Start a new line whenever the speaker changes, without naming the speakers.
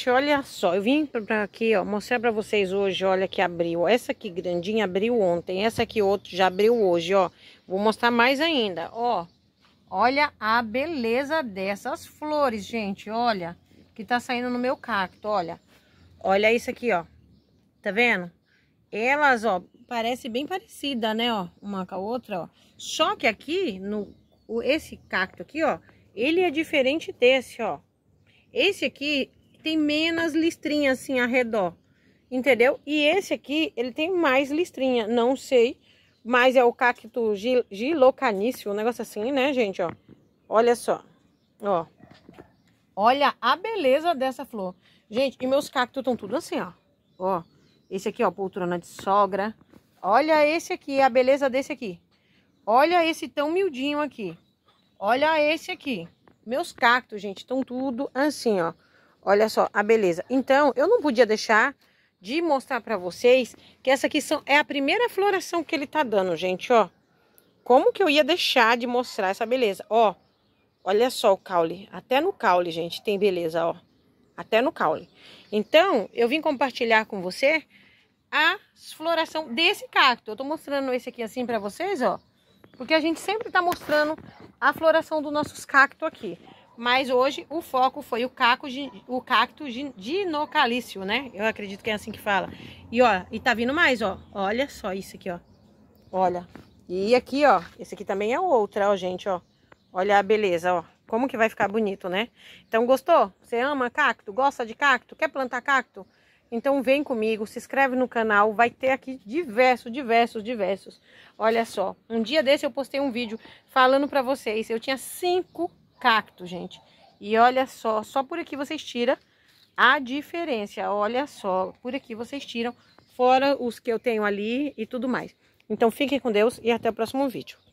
gente, olha só, eu vim para aqui, ó, mostrar para vocês hoje, olha que abriu. Essa aqui grandinha abriu ontem, essa aqui outra já abriu hoje, ó. Vou mostrar mais ainda, ó. Olha a beleza dessas flores, gente, olha, que tá saindo no meu cacto, olha. Olha isso aqui, ó. Tá vendo? Elas, ó, parece bem parecida, né, ó, uma com a outra, ó. Só que aqui, no, esse cacto aqui, ó, ele é diferente desse, ó. Esse aqui, tem menos listrinha assim ao redor, entendeu? E esse aqui, ele tem mais listrinha, não sei, mas é o cacto gil, gilocanício, um negócio assim, né, gente, ó. Olha só, ó. Olha a beleza dessa flor. Gente, e meus cactos estão tudo assim, ó. Ó, esse aqui, ó, poltrona de sogra. Olha esse aqui, a beleza desse aqui. Olha esse tão miudinho aqui. Olha esse aqui. Meus cactos, gente, estão tudo assim, ó. Olha só a beleza. Então, eu não podia deixar de mostrar para vocês que essa aqui são, é a primeira floração que ele tá dando, gente, ó. Como que eu ia deixar de mostrar essa beleza? Ó, olha só o caule. Até no caule, gente, tem beleza, ó. Até no caule. Então, eu vim compartilhar com você a floração desse cacto. Eu tô mostrando esse aqui assim para vocês, ó. Porque a gente sempre tá mostrando a floração dos nossos cactos aqui. Mas hoje o foco foi o, caco, o cacto dinocalício, né? Eu acredito que é assim que fala. E ó, e tá vindo mais, ó. Olha só isso aqui, ó. Olha. E aqui, ó. Esse aqui também é outra, ó, gente, ó. Olha a beleza, ó. Como que vai ficar bonito, né? Então, gostou? Você ama cacto? Gosta de cacto? Quer plantar cacto? Então vem comigo, se inscreve no canal, vai ter aqui diversos, diversos, diversos. Olha só, um dia desse eu postei um vídeo falando para vocês, eu tinha cinco cacto, gente. E olha só, só por aqui vocês tiram a diferença. Olha só, por aqui vocês tiram, fora os que eu tenho ali e tudo mais. Então, fiquem com Deus e até o próximo vídeo.